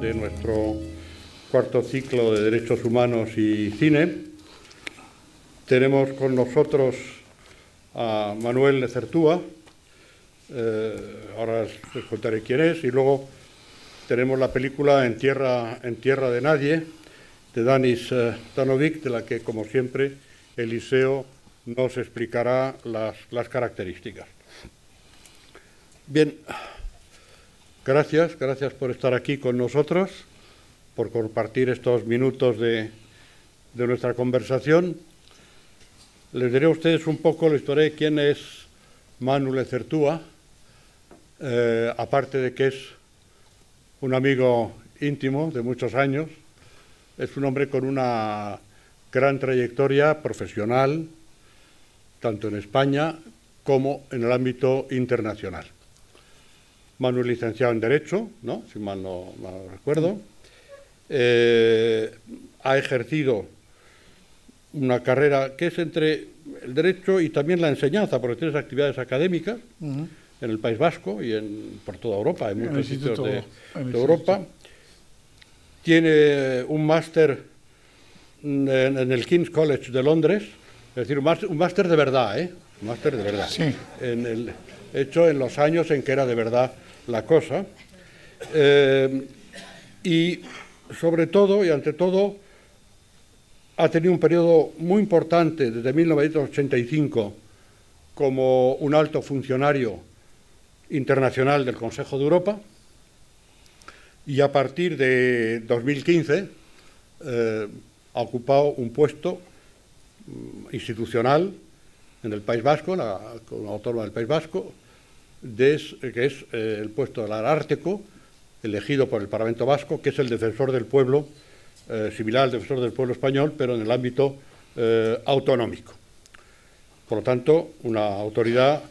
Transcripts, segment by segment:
de nuestro cuarto ciclo de Derechos Humanos y Cine. Tenemos con nosotros a Manuel Necertúa, eh, ahora les contaré quién es, y luego tenemos la película En Tierra, en tierra de Nadie, de Danis Tanovic, eh, de la que, como siempre, Eliseo nos explicará las, las características. Bien, Gracias, gracias por estar aquí con nosotros, por compartir estos minutos de, nuestra conversación. Les diré a ustedes un poco la historia de quién es Manuel Lecertúa, eh, aparte de que es un amigo íntimo de muchos años, es un hombre con una gran trayectoria profesional, tanto en España como en el ámbito internacional. Manuel licenciado en Derecho, si mal no, recuerdo. Eh, ha ejercido una carrera que es entre el derecho y también la enseñanza, porque tienes actividades académicas en el País Vasco y en, por toda Europa, en muchos sitios de, Europa. Tiene un máster en, el King's College de Londres, es decir, un máster de verdad, ¿eh? Máster de verdad. Sí. hecho en los años en que era de verdad la cosa. Eh, y sobre todo y ante todo ha tenido un periodo muy importante desde 1985 como un alto funcionario internacional del Consejo de Europa y a partir de 2015 eh, ha ocupado un puesto mm, institucional en el País Vasco, la, autónoma del País Vasco, que es eh, el puesto del Arárteco, elegido por el Parlamento Vasco, que es el defensor del pueblo, eh, similar al defensor del pueblo español, pero en el ámbito eh, autonómico. Por lo tanto, una autoridad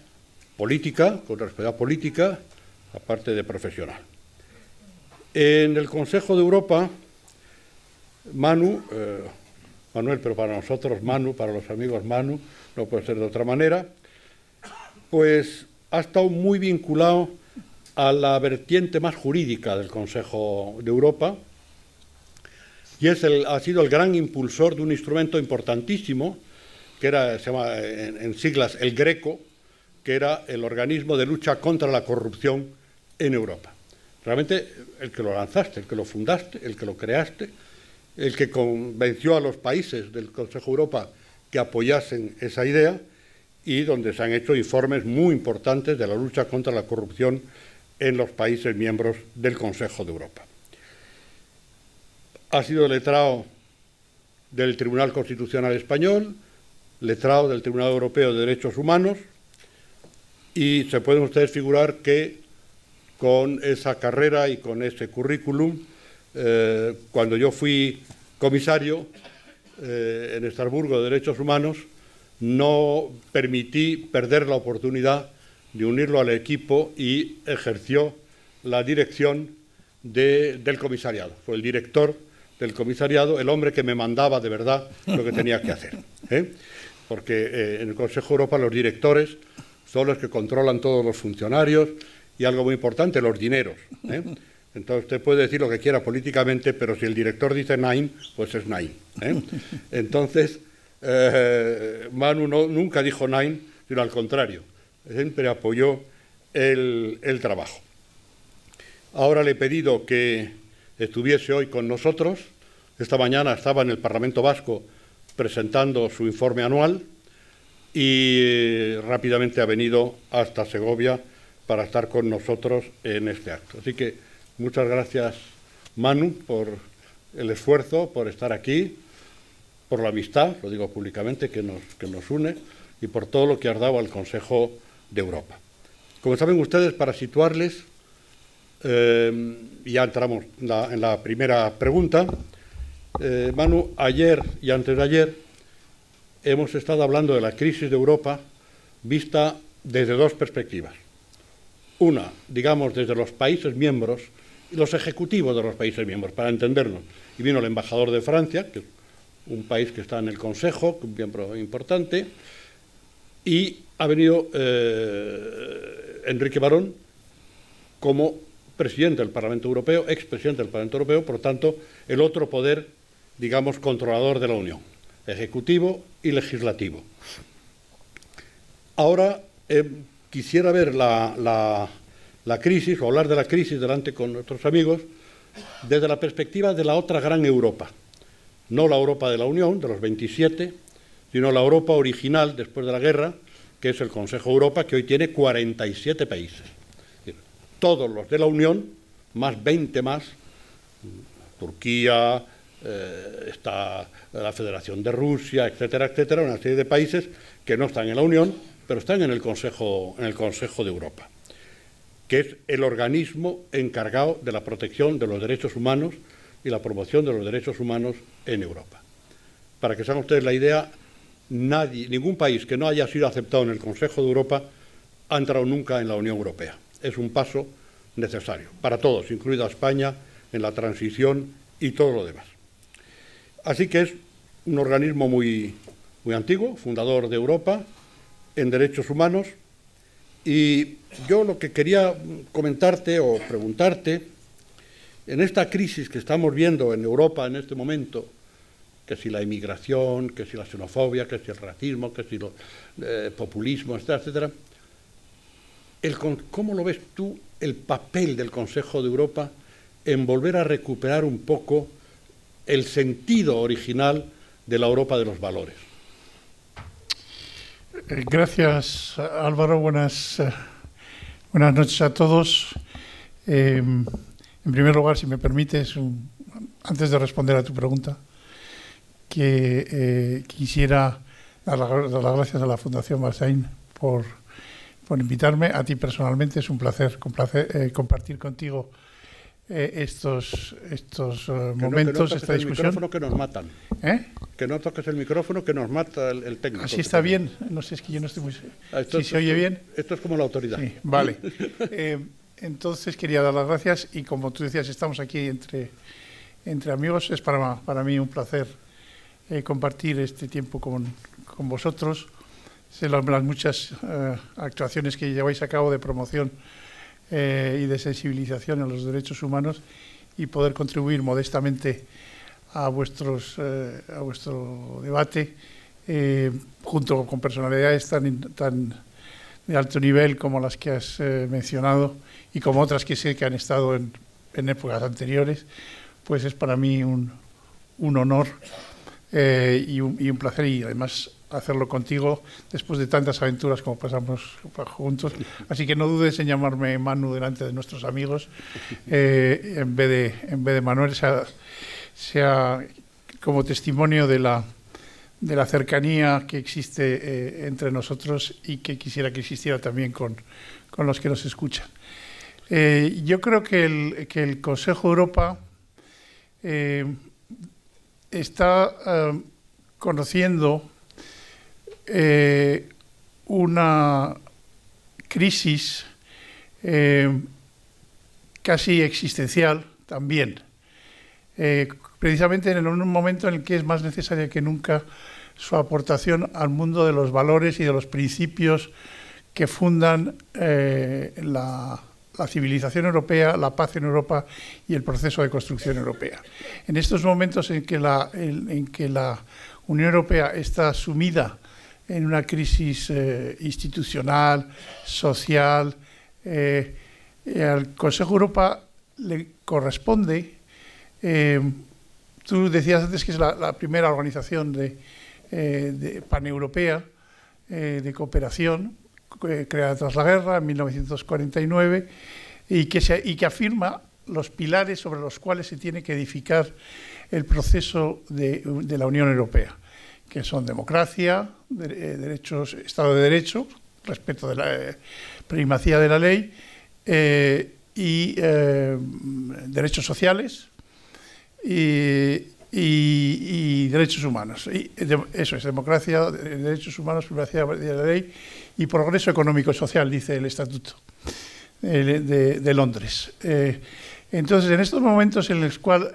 política, con responsabilidad política, aparte de profesional. En el Consejo de Europa, Manu Manuel, pero para nosotros Manu, para los amigos Manu, no puede ser de otra manera, pues ha estado muy vinculado a la vertiente más jurídica del Consejo de Europa y es ha sido el gran impulsor de un instrumento importantísimo que era, se llama en siglas el Greco, que era el organismo de lucha contra la corrupción en Europa. Realmente el que lo lanzaste, el que lo fundaste, el que lo creaste, el que convenció a los países del Consejo de Europa que apoyasen esa idea y donde se han hecho informes muy importantes de la lucha contra la corrupción en los países miembros del Consejo de Europa. Ha sido letrado del Tribunal Constitucional Español, letrado del Tribunal Europeo de Derechos Humanos y se pueden ustedes figurar que con esa carrera y con ese currículum eh, cuando yo fui comisario eh, en Estrasburgo de Derechos Humanos, no permití perder la oportunidad de unirlo al equipo y ejerció la dirección del comisariado. Fue el director del comisariado, el hombre que me mandaba de verdad lo que tenía que hacer. ¿eh? Porque en el Consejo Europa los directores son los que controlan todos los funcionarios y algo muy importante, los dineros. Entonces usted puede decir lo que quiera políticamente, pero si el director dice nine... pues es nine... ¿eh? Entonces, eh, Manu nunca dijo nine... sino al contrario, siempre apoyó el, el trabajo. Ahora le he pedido que estuviese hoy con nosotros. Esta mañana estaba en el Parlamento Vasco presentando su informe anual y eh, rápidamente ha venido hasta Segovia para estar con nosotros en este acto. Así que Muchas gracias, Manu, por el esfuerzo, por estar aquí, por la amistad, lo digo públicamente, que nos, que nos une y por todo lo que has dado al Consejo de Europa. Como saben ustedes, para situarles, eh, ya entramos en la primera pregunta. Eh, Manu, ayer y antes de ayer hemos estado hablando de la crisis de Europa vista desde dos perspectivas. Una, digamos, desde los países miembros los ejecutivos de los países miembros, para entendernos. Y vino el embajador de Francia, que es un país que está en el Consejo, un miembro importante, y ha venido eh, Enrique Barón como presidente del Parlamento Europeo, expresidente del Parlamento Europeo, por lo tanto, el otro poder, digamos, controlador de la Unión, ejecutivo y legislativo. Ahora eh, quisiera ver la la crisis o hablar de la crisis delante con nuestros amigos desde la perspectiva de la otra gran Europa, no la Europa de la Unión, de los 27, sino la Europa original después de la guerra, que es el Consejo de Europa, que hoy tiene 47 países. Todos los de la Unión, más 20 más, Turquía, eh, está la Federación de Rusia, etcétera, etcétera, una serie de países que no están en la Unión, pero están en el Consejo, en el Consejo de Europa que es el organismo encargado de la protección de los derechos humanos y la promoción de los derechos humanos en Europa. Para que se ustedes la idea, nadie, ningún país que no haya sido aceptado en el Consejo de Europa ha entrado nunca en la Unión Europea. Es un paso necesario para todos, incluida España, en la transición y todo lo demás. Así que es un organismo muy, muy antiguo, fundador de Europa en derechos humanos, y yo lo que quería comentarte o preguntarte, en esta crisis que estamos viendo en Europa en este momento, que si la inmigración, que si la xenofobia, que si el racismo, que si el eh, populismo, etcétera, etcétera, ¿cómo lo ves tú el papel del Consejo de Europa en volver a recuperar un poco el sentido original de la Europa de los valores? Eh, gracias Álvaro, buenas, eh, buenas noches a todos. Eh, en primer lugar, si me permites, antes de responder a tu pregunta, que quisiera dar, las gracias a la Fundación Marsain por, invitarme. A ti personalmente es un placer, compartir contigo eh, estos, estos momentos, eh, esta discusión. que no esta El micrófono que nos matan. ¿Eh? Que no toques el micrófono que nos mata el, técnico. Así está bien. No sé, es que yo no estoy muy. Ah, si se oye bien. Esto es como la autoridad. vale. entonces quería dar las gracias y como tú decías, estamos aquí entre, entre amigos. Es para, para mí un placer compartir este tiempo con, con vosotros. Las, las muchas actuaciones que lleváis a cabo de promoción eh, y de sensibilización a los derechos humanos y poder contribuir modestamente a, vuestros, eh, a vuestro debate eh, junto con personalidades tan, tan de alto nivel como las que has mencionado y como otras que sé que han estado en, épocas anteriores, pues es para mí un, honor y un, y un placer y además hacerlo contigo después de tantas aventuras como pasamos juntos. Así que no dudes en llamarme Manu delante de nuestros amigos eh, en, vez de, en vez de Manuel, sea, como testimonio de la, cercanía que existe eh, entre nosotros y que quisiera que existiera también con, los que nos escuchan. Eh, yo creo que el, que el Consejo Europa está conociendo eh, una crisis eh, casi existencial también, eh, precisamente en un momento en el que es más necesaria que nunca su aportación al mundo de los valores y de los principios que fundan la civilización europea, la paz en Europa y el proceso de construcción europea. En estos momentos en que la, en que la Unión Europea está sumida en una crisis eh, institucional, social. Eh, al Consejo Europa le corresponde, eh, tú decías antes que es la, primera organización paneuropea de cooperación, creada tras la guerra en 1949, y que, afirma los pilares sobre los cuales se tiene que edificar el proceso de, de la Unión Europea, que son democracia, eh, derechos, Estado de Derecho, respeto de la eh, primacía de la ley eh, y derechos sociales y, derechos humanos. eso es democracia, derechos humanos, primacía de la ley y progreso económico y social, dice el Estatuto de, Londres. Entonces, en estos momentos en los cuales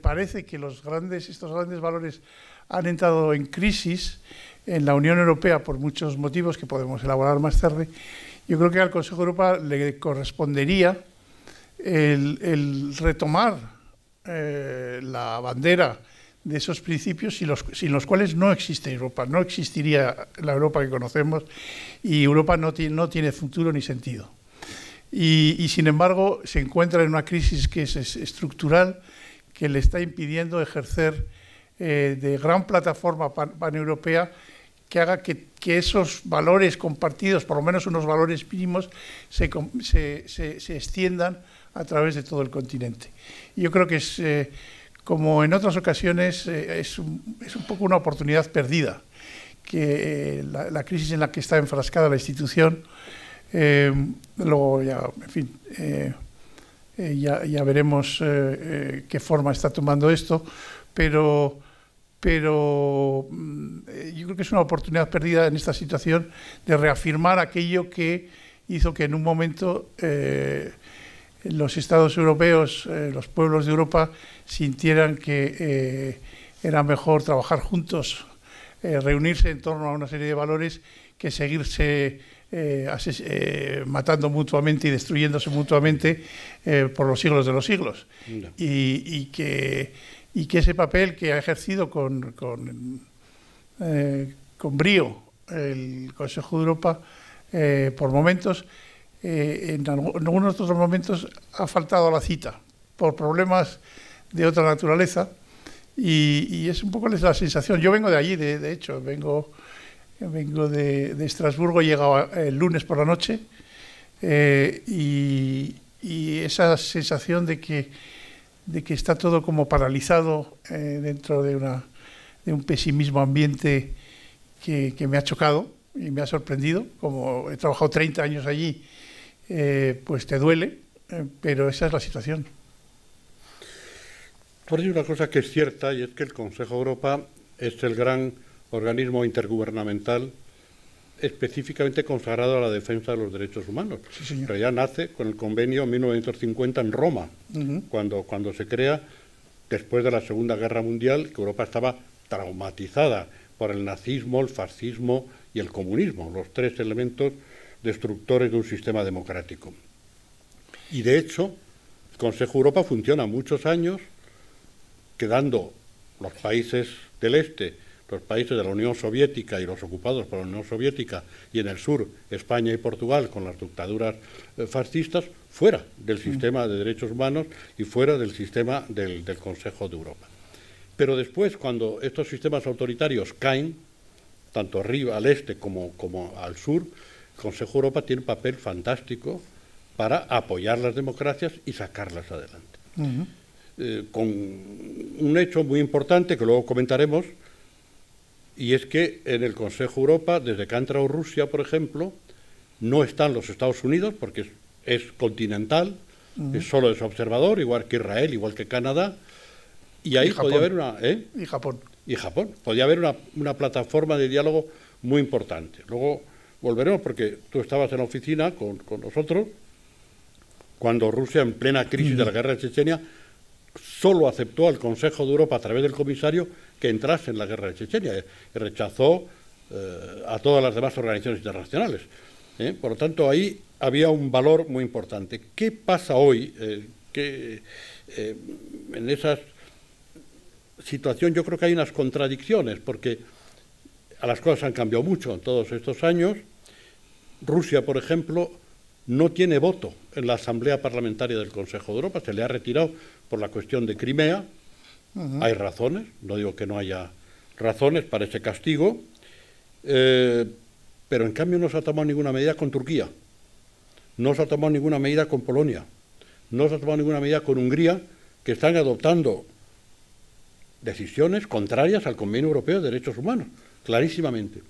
parece que los grandes, estos grandes valores han entrado en crisis, en la Unión Europea por muchos motivos que podemos elaborar más tarde, yo creo que al Consejo de Europa le correspondería el, retomar eh, la bandera de esos principios sin los, cuales no existe Europa, no existiría la Europa que conocemos y Europa no, tiene, futuro ni sentido. Y, sin embargo se encuentra en una crisis que es, estructural, que le está impidiendo ejercer eh, de gran plataforma pan, paneuropea que haga que, esos valores compartidos, por lo menos unos valores mínimos, se, extiendan a través de todo el continente. yo creo que es, eh, como en otras ocasiones, eh, es, un, poco una oportunidad perdida, que eh, la, crisis en la que está enfrascada la institución, luego ya, ya, ya, veremos qué forma está tomando esto, pero pero mm, yo creo que es una oportunidad perdida en esta situación de reafirmar aquello que hizo que en un momento eh, los estados europeos, eh, los pueblos de Europa, sintieran que eh, era mejor trabajar juntos, reunirse en torno a una serie de valores que seguirse matando mutuamente y destruyéndose mutuamente por los siglos de los siglos. y, que y que ese papel que ha ejercido con, con, eh, con brío el Consejo de Europa eh, por momentos, eh, en, algunos otros momentos ha faltado a la cita por problemas de otra naturaleza y, es un poco la sensación. Yo vengo de allí, de, de hecho, vengo, vengo de, de Estrasburgo, he llegado el lunes por la noche y esa sensación de que de que está todo como paralizado eh, dentro de, una, de un pesimismo ambiente que, me ha chocado y me ha sorprendido. Como he trabajado 30 años allí, eh, pues te duele, eh, pero esa es la situación. Por ahí una cosa que es cierta y es que el Consejo Europa es el gran organismo intergubernamental específicamente consagrado a la defensa de los derechos humanos. Pero ya nace con el convenio 1950 en Roma, cuando, cuando se crea, después de la Segunda Guerra Mundial, que Europa estaba traumatizada por el nazismo, el fascismo y el comunismo, los tres elementos destructores de un sistema democrático. Y de hecho, el Consejo de Europa funciona muchos años, quedando los países del Este los países de la Unión Soviética y los ocupados por la Unión Soviética y en el sur España y Portugal con las dictaduras eh, fascistas fuera del mm. sistema de derechos humanos y fuera del sistema del, Consejo de Europa. Pero después, cuando estos sistemas autoritarios caen, tanto arriba al este como, como al sur, el Consejo de Europa tiene un papel fantástico para apoyar las democracias y sacarlas adelante. Eh, con un hecho muy importante que luego comentaremos, y es que en el Consejo Europa, desde que ha entrado Rusia, por ejemplo, no están los Estados Unidos, porque es, continental, es solo es observador, igual que Israel, igual que Canadá, y ahí podía haber una... ¿eh? Y Japón. Y Japón. Podía haber una, plataforma de diálogo muy importante. Luego volveremos, porque tú estabas en la oficina con, con nosotros, cuando Rusia, en plena crisis de la guerra de Chechenia, solo aceptó al Consejo de Europa a través del comisario que entrase en la guerra de Chechenia, y rechazó eh, a todas las demás organizaciones internacionales. ¿eh? Por lo tanto, ahí había un valor muy importante. ¿Qué pasa hoy? Eh, en esa situación yo creo que hay unas contradicciones, porque a las cosas han cambiado mucho en todos estos años. Rusia, por ejemplo, no tiene voto en la Asamblea Parlamentaria del Consejo de Europa, se le ha retirado por la cuestión de Crimea. Hay razones, no digo que no haya razones para ese castigo, eh, pero en cambio no se ha tomado ninguna medida con Turquía, no se ha tomado ninguna medida con Polonia, no se ha tomado ninguna medida con Hungría, que están adoptando decisiones contrarias al Convenio Europeo de Derechos Humanos, clarísimamente.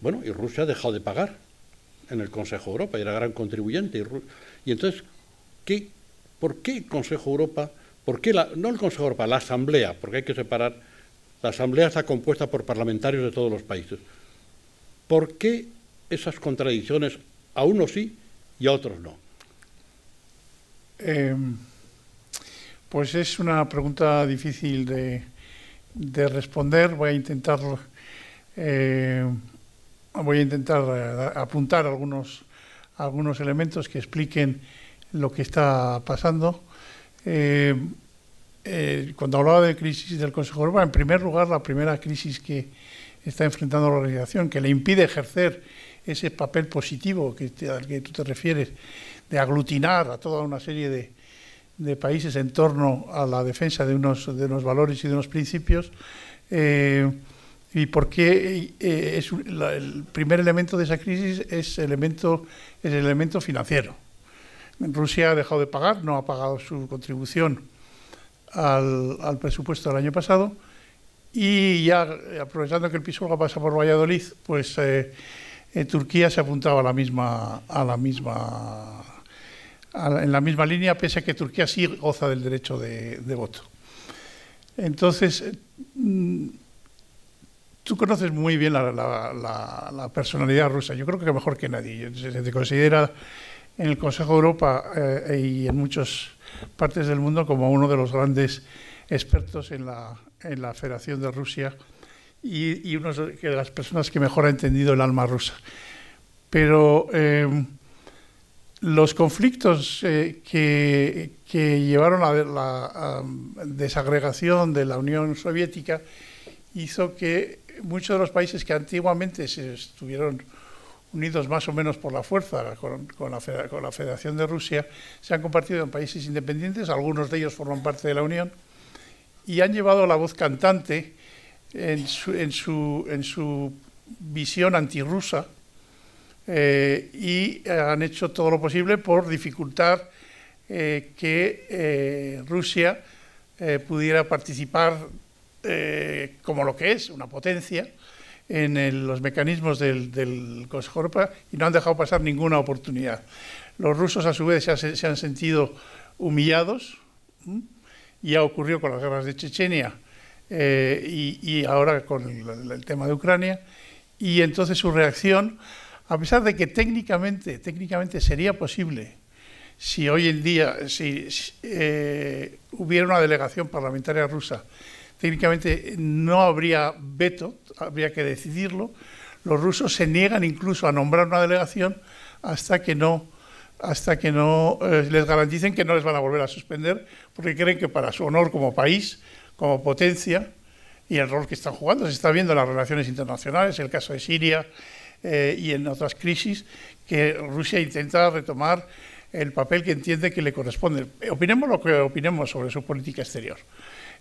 Bueno, y Rusia ha dejado de pagar en el Consejo de Europa, era gran contribuyente. Y, entonces, ¿qué, ¿por qué el Consejo de Europa, por no el Consejo de Europa, la Asamblea, porque hay que separar, la Asamblea está compuesta por parlamentarios de todos los países, ¿por qué esas contradicciones a unos sí y a otros no? Em, pues es una pregunta difícil de, responder, voy a intentarlo em, voy a intentar eh, apuntar algunos, algunos elementos que expliquen lo que está pasando. Eh, eh, cuando hablaba de crisis del Consejo de Europa, en primer lugar, la primera crisis que está enfrentando la organización, que le impide ejercer ese papel positivo al que tú te refieres, de aglutinar a toda una serie de, países en torno a la defensa de unos, de unos valores y de unos principios, y por qué eh, eh, es el primer elemento de esa crisis es elemento el elemento financiero. Rusia ha dejado de pagar, no ha pagado su contribución al, presupuesto del año pasado y ya eh, aprovechando que el Pisuerga pasa por Valladolid, pues Turquía se ha a la misma a la misma en la misma línea, pese a que Turquía sí goza del derecho de, voto. Entonces mm, Tú conoces muy bien la, personalidad rusa, yo creo que mejor que nadie. Se te considera en el Consejo de Europa eh, y en muchas partes del mundo como uno de los grandes expertos en la, Federación de Rusia y, una uno de las personas que mejor ha entendido el alma rusa. Pero eh, los conflictos eh, que, llevaron a la, desagregación de la Unión Soviética hizo que muchos de los países que antiguamente se estuvieron unidos más o menos por la fuerza con, la, Federación de Rusia, se han compartido en países independientes, algunos de ellos forman parte de la Unión, y han llevado la voz cantante en su, visión antirrusa eh, y han hecho todo lo posible por dificultar eh, que eh, Rusia pudiera participar eh, como lo que es, una potencia, en los mecanismos del, del y no han dejado pasar ninguna oportunidad. Los rusos, a su vez, se, han sentido humillados. y ha ocurrido con las guerras de Chechenia eh, y, ahora con el, tema de Ucrania. Y entonces su reacción, a pesar de que técnicamente, técnicamente sería posible, si hoy en día si, eh, hubiera una delegación parlamentaria rusa técnicamente eh, no habría veto, habría que decidirlo. Los rusos se niegan incluso a nombrar una delegación hasta que no eh, les garanticen que no les van a volver a suspender, porque creen que para su honor como país, como potencia, y el rol que están jugando, se está viendo en las relaciones internacionales, el caso de Siria eh, y en otras crisis, que Rusia intenta retomar el papel que entiende que le corresponde. Opinemos lo que opinemos sobre su política exterior.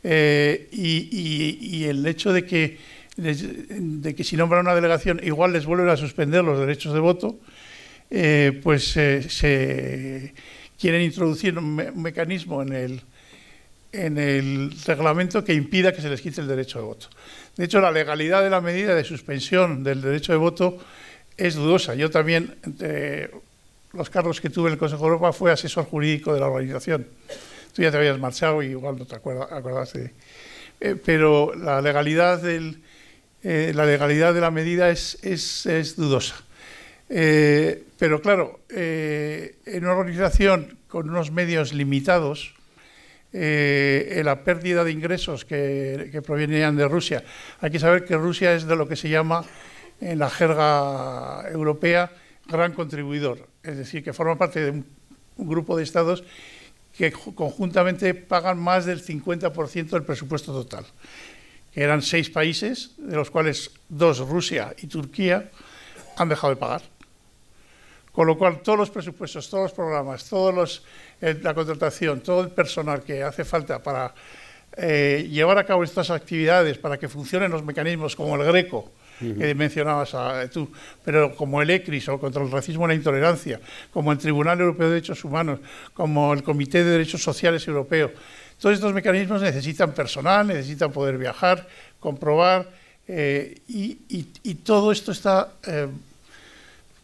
Eh, y, el hecho de que, de que si nombra una delegación igual les vuelven a suspender los derechos de voto, eh, pues eh, se quieren introducir un, mecanismo en el, en el reglamento que impida que se les quite el derecho de voto. De hecho, la legalidad de la medida de suspensión del derecho de voto es dudosa. Yo también los cargos que tuve en el Consejo de Europa fue asesor jurídico de la organización. Tú ya te habías marchado y igual no te acuerdas, acordaste. Eh, pero eh, la legalidad, de la medida es, dudosa. Eh, pero claro, en una organización con unos medios limitados, la pérdida de ingresos que, que, de Rusia. Hay que saber que Rusia es de lo que se llama en la jerga europea gran contribuidor, es decir, que forma parte de un, grupo de estados que conjuntamente pagan más del 50% del presupuesto total, que eran seis países, de los cuales dos, Rusia y Turquía, han dejado de pagar. Con lo cual, todos los presupuestos, todos los programas, toda eh, la contratación, todo el personal que hace falta para eh, llevar a cabo estas actividades, para que funcionen los mecanismos como el Greco, que mencionabas eh, tú, pero como el ECRIS o contra el racismo y la intolerancia, como el Tribunal Europeo de Derechos Humanos, como el Comité de Derechos Sociales Europeo. Todos estos mecanismos necesitan personal, necesitan poder viajar, comprobar, eh, y, todo esto está... Eh,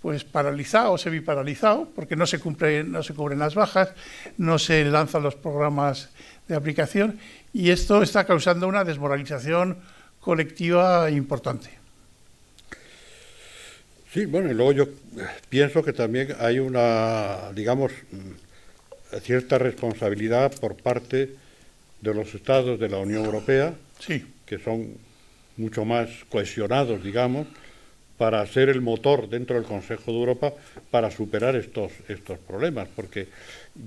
pues paralizado, semi-paralizado, porque no se cubren las bajas, no se lanzan los programas de aplicación y esto está causando una desmoralización colectiva importante. Sí, bueno, y luego yo eh, pienso que también hay una, digamos, mm, cierta responsabilidad por parte de los estados de la Unión Europea, sí. que son mucho más cohesionados, digamos, para ser el motor dentro del Consejo de Europa para superar estos, estos problemas, porque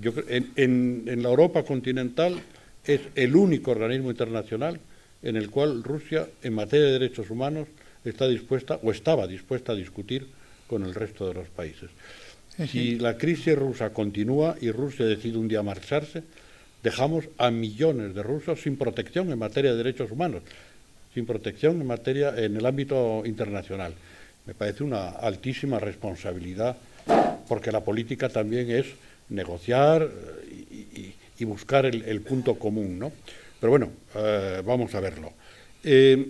yo, en, en, en, la Europa continental es el único organismo internacional en el cual Rusia, en materia de derechos humanos, está dispuesta o estaba dispuesta a discutir con el resto de los países. Si la crisis rusa continúa y Rusia decide un día marcharse, dejamos a millones de rusos sin protección en materia de derechos humanos, sin protección en materia en el ámbito internacional. Me parece una altísima responsabilidad porque la política también es negociar eh, y, buscar el, punto común, ¿no? Pero bueno, eh, vamos a verlo. Eh,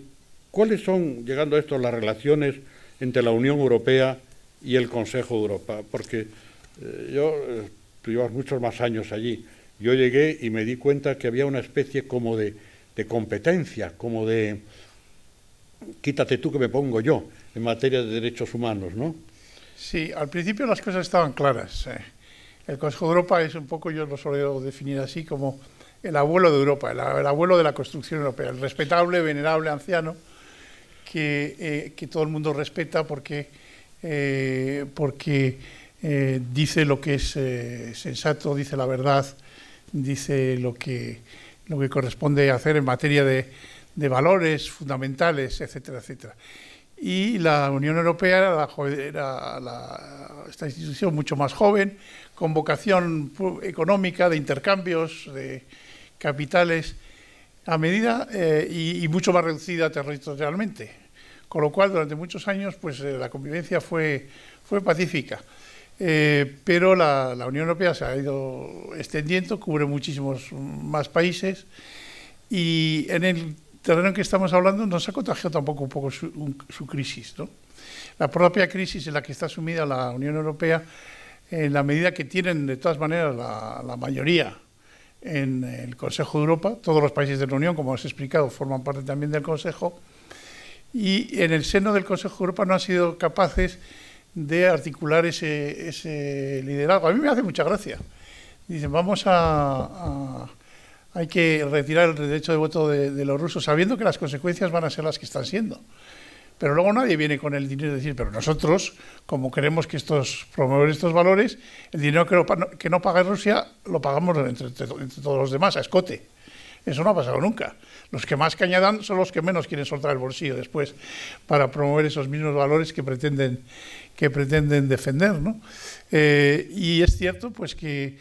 ¿Cuáles son, llegando a esto, las relaciones entre la Unión Europea y el Consejo de Europa? Porque eh, yo, eh, tú llevas muchos más años allí, yo llegué y me di cuenta que había una especie como de, competencia, como de quítate tú que me pongo yo en materia de derechos humanos, ¿no? Sí, al principio las cosas estaban claras. Eh. El Consejo de Europa es un poco, yo lo suelo definir así, como el abuelo de Europa, el abuelo de la construcción europea, el respetable, venerable anciano, eh, que, todo el mundo respeta porque, eh, porque eh, dice lo que es sensato, dice la verdad, dice lo que, lo que corresponde hacer en materia de, valores fundamentales, etcétera, etcétera. Y la Unión Europea era, esta institución mucho más joven, con vocación económica, de intercambios, de capitales, a medida eh, y, mucho más reducida territorialmente. Con lo cual, durante muchos años, pues eh, la convivencia fue, fue pacífica. Eh, pero la, Unión Europea se ha ido extendiendo, cubre muchísimos más países y en el terreno en que estamos hablando nos ha contagiado tampoco un poco su, crisis. La propia crisis en la que está sumida la Unión Europea, en la medida que tienen de todas maneras la, la mayoría en el Consejo de Europa. Todos los países de la Unión, como os he explicado, forman parte también del Consejo. Y en el seno del Consejo de Europa no han sido capaces de articular ese, liderazgo. A mí me hace mucha gracia. Dicen, vamos a, hay que retirar el derecho de voto de, los rusos, sabiendo que las consecuencias van a ser las que están siendo. Pero luego nadie viene con el dinero y decir, pero nosotros, como queremos que estos promover estos valores, el dinero que, no paga Rusia lo pagamos entre, entre, todos los demás, a escote. Eso no ha pasado nunca. Los que más que añadan son los que menos quieren soltar el bolsillo después para promover esos mismos valores que pretenden, que pretenden defender. Eh, y es cierto pues que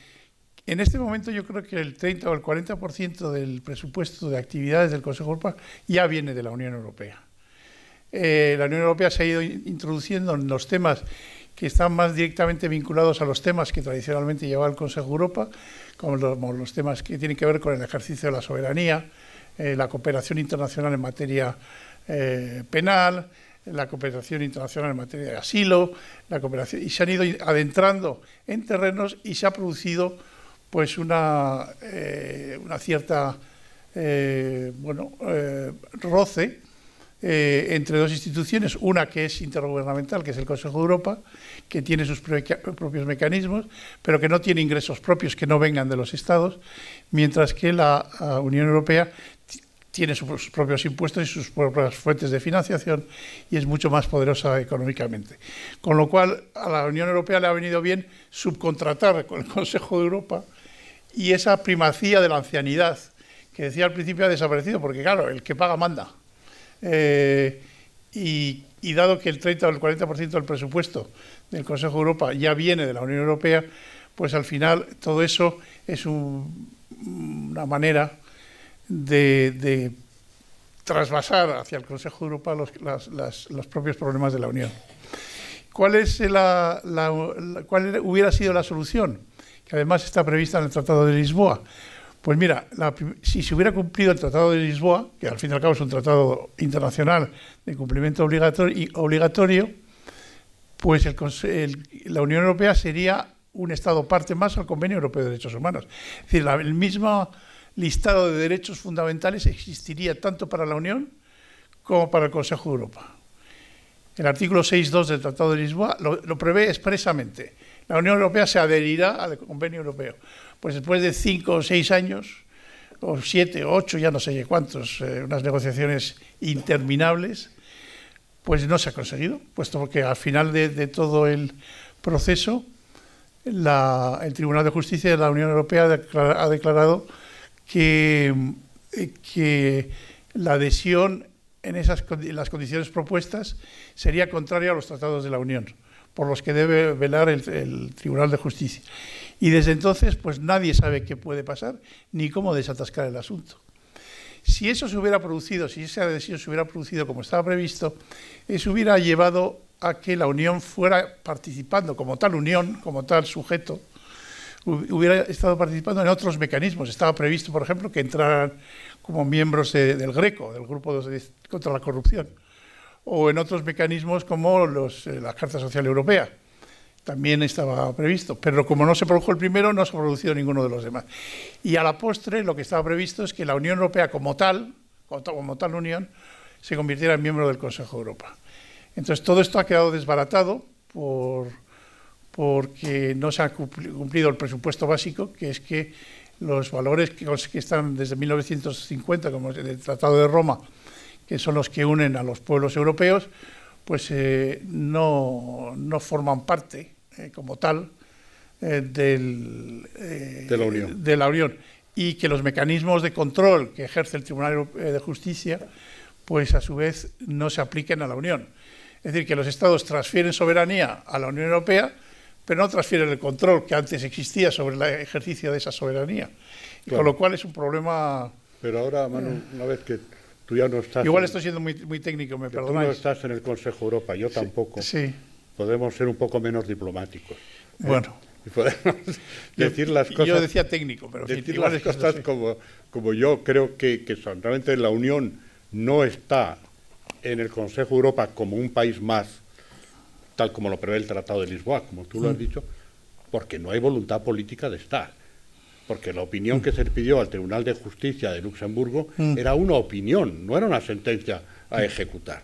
en este momento yo creo que el 30 o el 40% del presupuesto de actividades del Consejo Europeo ya viene de la Unión Europea. Eh, la Unión Europea se ha ido introduciendo en los temas que están más directamente vinculados a los temas que tradicionalmente llevaba el Consejo de Europa, como los, temas que tienen que ver con el ejercicio de la soberanía, eh, la cooperación internacional en materia eh, penal, la cooperación internacional en materia de asilo, la cooperación, y se han ido adentrando en terrenos y se ha producido pues una, una cierta bueno, roce eh, entre dos instituciones, una que es intergubernamental, que es el Consejo de Europa, que tiene sus propios mecanismos, pero que no tiene ingresos propios que no vengan de los Estados, mientras que la Unión Europea tiene sus propios impuestos y sus propias fuentes de financiación y es mucho más poderosa económicamente. Con lo cual, a la Unión Europea le ha venido bien subcontratar con el Consejo de Europa y esa primacía de la ancianidad que decía al principio ha desaparecido, porque claro, el que paga manda. Eh, y, dado que el 30 o el 40% del presupuesto del Consejo de Europa ya viene de la Unión Europea, pues al final todo eso es una manera de, trasvasar hacia el Consejo de Europa los, propios problemas de la Unión. ¿Cuál, es ¿Cuál hubiera sido la solución? Que además está prevista en el Tratado de Lisboa, pues mira, si se hubiera cumplido el Tratado de Lisboa, que al fin y al cabo es un tratado internacional de cumplimiento obligatorio, pues la Unión Europea sería un Estado parte más al Convenio Europeo de Derechos Humanos. Es decir, el mismo listado de derechos fundamentales existiría tanto para la Unión como para el Consejo de Europa. El artículo 6.2 del Tratado de Lisboa lo prevé expresamente. La Unión Europea se adherirá al Convenio Europeo pues después de cinco o seis años, o siete o ocho, ya no sé cuántos, eh, unas negociaciones interminables, pues no se ha conseguido, puesto que al final de, todo el proceso, el Tribunal de Justicia de la Unión Europea ha declarado que, eh, que la adhesión en esas las condiciones propuestas sería contraria a los tratados de la Unión, por los que debe velar el Tribunal de Justicia. Y desde entonces, pues nadie sabe qué puede pasar ni cómo desatascar el asunto. Si eso se hubiera producido, si ese adhesión se hubiera producido como estaba previsto, eso eh, hubiera llevado a que la Unión fuera participando como tal Unión, como tal sujeto, hubiera estado participando en otros mecanismos. Estaba previsto, por ejemplo, que entraran como miembros del GRECO, del Grupo contra la Corrupción, o en otros mecanismos como los, eh, la Carta Social Europea también estaba previsto, pero como no se produjo el primero, no se ha producido ninguno de los demás. Y a la postre, lo que estaba previsto es que la Unión Europea como tal, como tal Unión, se convirtiera en miembro del Consejo de Europa. Entonces, todo esto ha quedado desbaratado porque no se ha cumplido el presupuesto básico, que es que los valores que, que están desde 1950, como el Tratado de Roma, que son los que unen a los pueblos europeos, pues eh, no, forman parte eh, como tal eh, del, de, la Unión. la Unión y que los mecanismos de control que ejerce el Tribunal de Justicia pues a su vez no se apliquen a la Unión. Es decir, que los Estados transfieren soberanía a la Unión Europea, pero no transfieren el control que antes existía sobre el ejercicio de esa soberanía. Con lo cual es un problema... Pero ahora, Manu, una vez que Tú ya no estás Igual en, estoy siendo muy, técnico, me perdonáis. Tú no estás en el Consejo Europa, yo tampoco. Sí. Podemos ser un poco menos diplomáticos. ¿eh? Bueno. Y podemos decir las cosas. Yo decía técnico, pero. Decir las cosas como, como yo creo que, Realmente la Unión no está en el Consejo Europa como un país más, tal como lo prevé el Tratado de Lisboa, como tú lo has mm. dicho, porque no hay voluntad política de estar porque la opinión que se pidió al Tribunal de Justicia de Luxemburgo mm. era una opinión, no era una sentencia a ejecutar.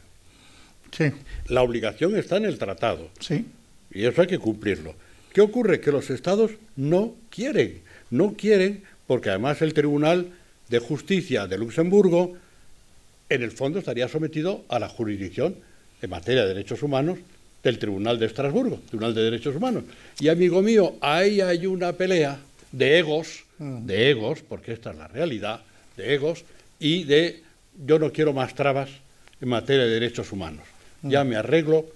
Sí. La obligación está en el tratado. Sí. Y eso hay que cumplirlo. ¿Qué ocurre? Que los estados no quieren. No quieren porque además el Tribunal de Justicia de Luxemburgo en el fondo estaría sometido a la jurisdicción en materia de derechos humanos del Tribunal de Estrasburgo, Tribunal de Derechos Humanos. Y amigo mío, ahí hay una pelea de egos, de egos, porque esta es la realidad, de egos y de yo no quiero más trabas en materia de derechos humanos. Ya me arreglo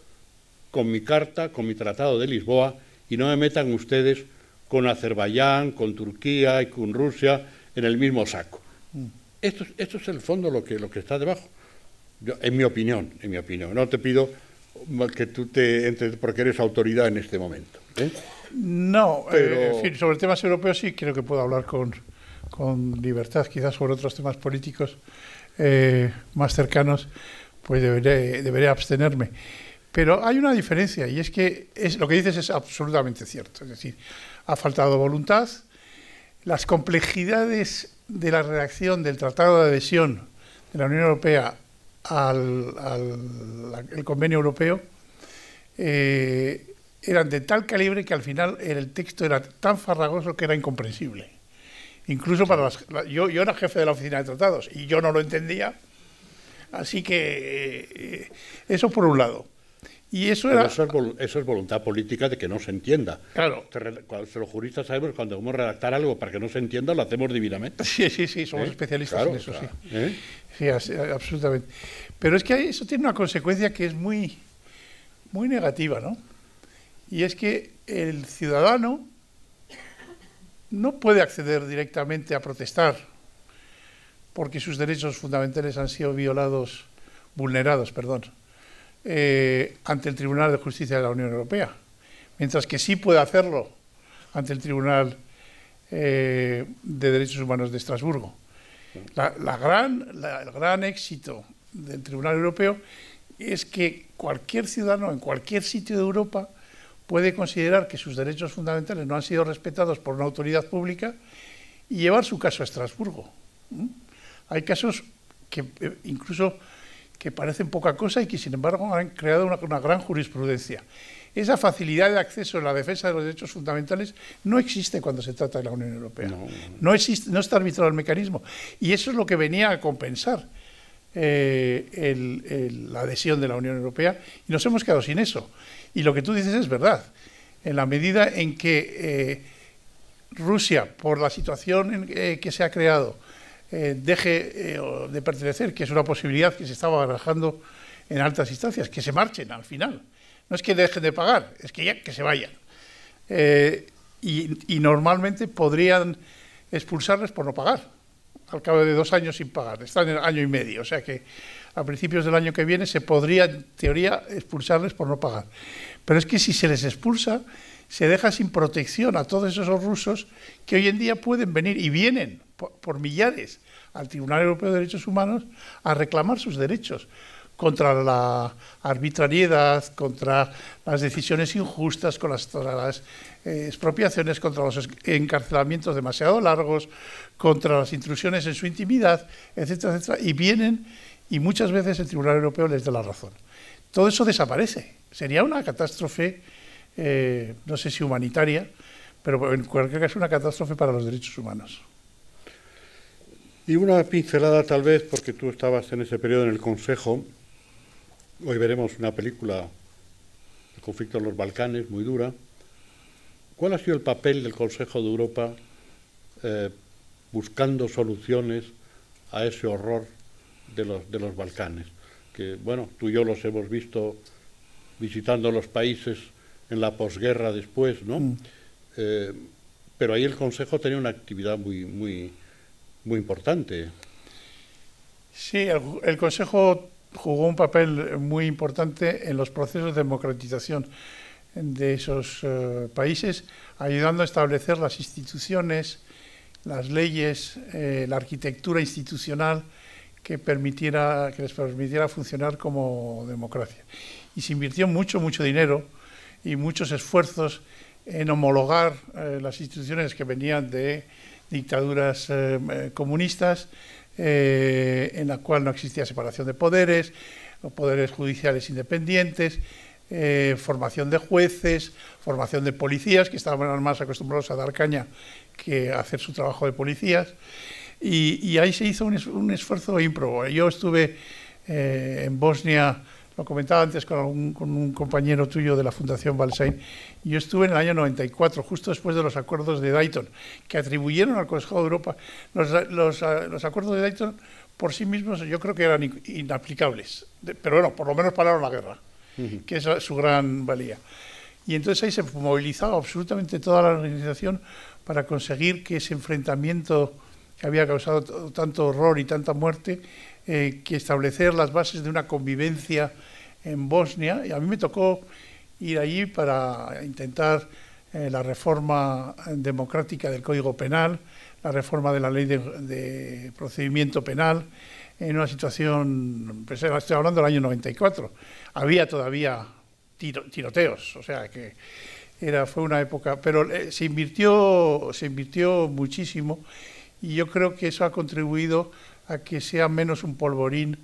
con mi carta, con mi tratado de Lisboa y no me metan ustedes con Azerbaiyán, con Turquía y con Rusia en el mismo saco. Esto, esto es el fondo lo que, lo que está debajo. en mi opinión, en mi opinión. No te pido que tú te entres porque eres autoridad en este momento. ¿eh? No, eh, sobre temas europeos sí creo que puedo hablar con, con libertad, quizás sobre otros temas políticos eh, más cercanos, pues deberé, abstenerme. Pero hay una diferencia y es que es, lo que dices es absolutamente cierto. Es decir, ha faltado voluntad, las complejidades de la redacción del Tratado de Adhesión de la Unión Europea al, convenio europeo eh, eran de tal calibre que al final el texto era tan farragoso que era incomprensible. Incluso para yo, era jefe de la oficina de tratados y yo no lo entendía. Así que eh, eso por un lado. Y eso era... es, voluntad política de que no se entienda. Claro. Los juristas sabemos cuando vamos a redactar algo para que no se entienda, lo hacemos divinamente. Sí, sí, sí, somos ¿Eh? especialistas en eso, sí. ¿Eh? Sí, absolutamente. Pero es que eso tiene una consecuencia que es muy, muy negativa, ¿no? y es que el ciudadano no puede acceder directamente a protestar porque sus derechos fundamentales han sido violados, vulnerados, perdón, eh, ante el Tribunal de Justicia de la Unión Europea, mientras que sí puede hacerlo ante el Tribunal eh, de Derechos Humanos de Estrasburgo. el gran éxito del Tribunal Europeo es que cualquier ciudadano en cualquier sitio de Europa puede considerar que sus derechos fundamentales no han sido respetados por una autoridad pública y llevar su caso a Estrasburgo. Hay casos que eh, incluso que parecen poca cosa y que sin embargo han creado una, gran jurisprudencia. Esa facilidad de acceso a la defensa de los derechos fundamentales no existe cuando se trata de la Unión Europea. No, existe, no está arbitrado el mecanismo. Y eso es lo que venía a compensar eh, la adhesión de la Unión Europea y nos hemos quedado sin eso. Y lo que tú dices es verdad. En la medida en que eh, Rusia, por la situación eh, que se ha creado, eh, deje de pertenecer, que es una posibilidad que se estaba barajando en altas instancias, que se marchen al final. No es que dejen de pagar, es que ya que se vayan. Y, normalmente podrían expulsarles por no pagar, al cabo de dos años sin pagar. Están en año y medio, o sea que a principios del año que viene se podría, en teoría, expulsarles por no pagar. Pero es que si se les expulsa, se deja sin protección a todos esos rusos que hoy en día pueden venir y vienen por, millares al Tribunal Europeo de Derechos Humanos a reclamar sus derechos contra la arbitrariedad, contra las decisiones injustas, contra las eh, expropiaciones, contra los encarcelamientos demasiado largos, contra las intrusiones en su intimidad, etcétera, etcétera. Y vienen y muchas veces el Tribunal Europeo les da la razón. Todo eso desaparece. Sería una catástrofe, eh, no sé si humanitaria, pero en cualquier caso una catástrofe para los derechos humanos. Y una pincelada tal vez, porque tú estabas en ese periodo en el Consejo, hoy veremos una película, el conflicto en los Balcanes, muy dura. ¿Cuál ha sido el papel del Consejo de Europa eh, buscando soluciones a ese horror de los, de los Balcanes, que bueno, tú y yo los hemos visto visitando los países en la posguerra después, ¿no? Mm. Eh, pero ahí el Consejo tenía una actividad muy, importante. Sí, el, Consejo jugó un papel muy importante en los procesos de democratización de esos eh, países, ayudando a establecer las instituciones, las leyes, eh, la arquitectura institucional que, les permitiera funcionar como democracia. Y se invirtió mucho, mucho dinero y muchos esfuerzos en homologar eh, las instituciones que venían de dictaduras eh, eh, comunistas, en la cual no existía separación de poderes, poderes judiciales independientes, formación de jueces, formación de policías, que estaban más acostumbrados a dar caña que a hacer su trabajo de policías. Y, ahí se hizo un, esfuerzo ímprobo. Yo estuve eh, en Bosnia, lo comentaba antes con, un compañero tuyo de la Fundación Balsain, yo estuve en el año 94, justo después de los acuerdos de Dayton, que atribuyeron al Consejo de Europa. Los, acuerdos de Dayton por sí mismos yo creo que eran inaplicables, pero bueno, por lo menos pararon la guerra, que es su gran valía. Y entonces ahí se movilizaba absolutamente toda la organización para conseguir que ese enfrentamiento que había causado tanto horror y tanta muerte, eh, que establecer las bases de una convivencia en Bosnia. Y a mí me tocó ir allí para intentar eh, la reforma democrática del Código Penal, la reforma de la ley de, procedimiento penal, en una situación, pues, estoy hablando del año 94, había todavía tiroteos, o sea que era, fue una época, pero eh, se, invirtió, se invirtió muchísimo y yo creo que eso ha contribuido a que sea menos un polvorín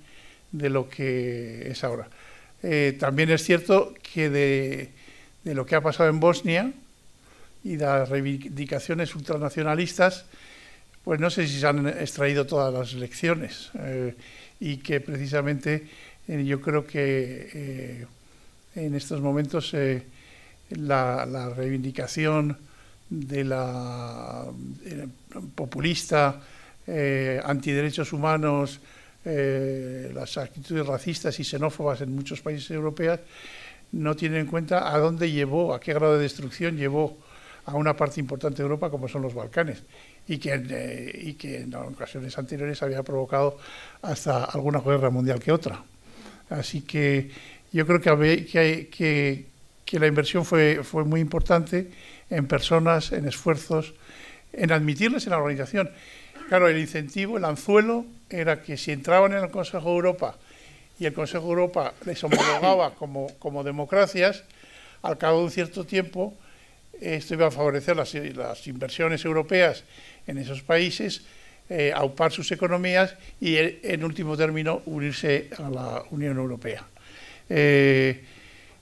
de lo que es ahora. Eh, también es cierto que de, lo que ha pasado en Bosnia y de las reivindicaciones ultranacionalistas, pues no sé si se han extraído todas las lecciones eh, y que precisamente eh, yo creo que en estos momentos la reivindicación de la eh, populista, eh, antiderechos humanos, eh, las actitudes racistas y xenófobas en muchos países europeos, no tienen en cuenta a dónde llevó, a qué grado de destrucción llevó a una parte importante de Europa como son los Balcanes y que, y en ocasiones anteriores había provocado hasta alguna guerra mundial que otra. Así que yo creo que, que, la inversión fue, fue muy importante en personas, en esfuerzos, en admitirles en la organización. Claro, el incentivo, el anzuelo, era que si entraban en el Consejo de Europa y el Consejo de Europa les homologaba como, como democracias, al cabo de un cierto tiempo esto iba a favorecer las, inversiones europeas en esos países, eh, aupar sus economías y, en último término, unirse a la Unión Europea. Eh,